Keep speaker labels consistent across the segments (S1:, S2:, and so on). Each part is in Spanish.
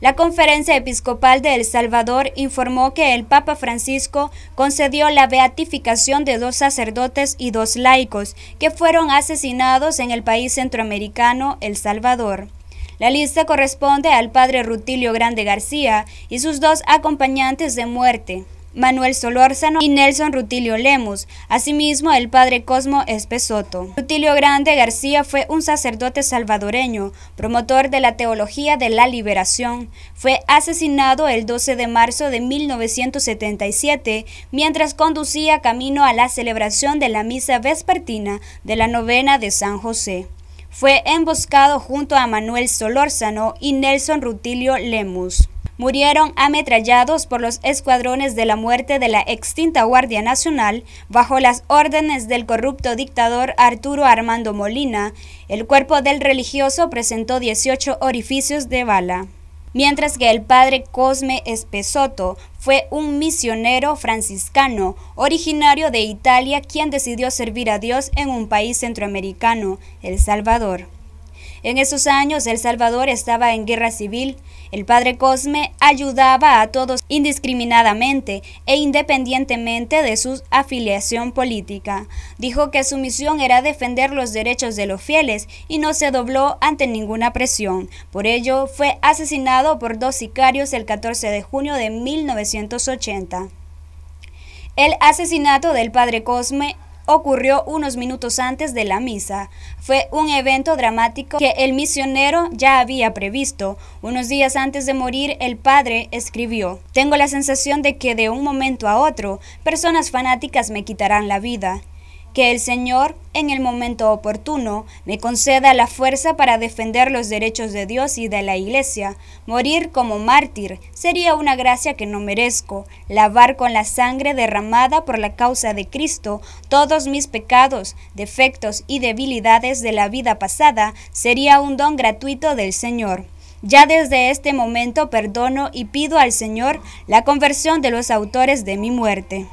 S1: La Conferencia Episcopal de El Salvador informó que el Papa Francisco concedió la beatificación de dos sacerdotes y dos laicos que fueron asesinados en el país centroamericano El Salvador. La lista corresponde al padre Rutilio Grande García y sus dos acompañantes de muerte, Manuel Solórzano y Nelson Rutilio Lemus, asimismo el padre Cosmo Espesoto. Rutilio Grande García fue un sacerdote salvadoreño, promotor de la teología de la liberación. Fue asesinado el 12 de marzo de 1977 mientras conducía camino a la celebración de la misa vespertina de la novena de San José fue emboscado junto a Manuel Solórzano y Nelson Rutilio Lemus murieron ametrallados por los escuadrones de la muerte de la extinta Guardia Nacional bajo las órdenes del corrupto dictador Arturo Armando Molina. El cuerpo del religioso presentó 18 orificios de bala mientras que el padre Cosme Espesoto fue un misionero franciscano originario de Italia quien decidió servir a Dios en un país centroamericano, El Salvador. En esos años El Salvador estaba en guerra civil. El padre Cosme ayudaba a todos indiscriminadamente e independientemente de su afiliación política. Dijo que su misión era defender los derechos de los fieles y no se dobló ante ninguna presión. Por ello fue asesinado por dos sicarios el 14 de junio de 1980. El asesinato del padre Cosme ocurrió unos minutos antes de la misa. Fue un evento dramático que el misionero ya había previsto. Unos días antes de morir, el padre escribió, Tengo la sensación de que de un momento a otro, personas fanáticas me quitarán la vida. Que el Señor, en el momento oportuno, me conceda la fuerza para defender los derechos de Dios y de la Iglesia. Morir como mártir sería una gracia que no merezco. Lavar con la sangre derramada por la causa de Cristo todos mis pecados, defectos y debilidades de la vida pasada sería un don gratuito del Señor. Ya desde este momento perdono y pido al Señor la conversión de los autores de mi muerte.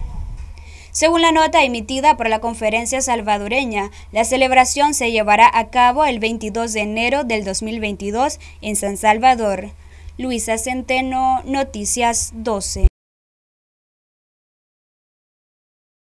S1: Según la nota emitida por la conferencia salvadoreña, la celebración se llevará a cabo el 22 de enero del 2022 en San Salvador. Luisa Centeno, Noticias 12.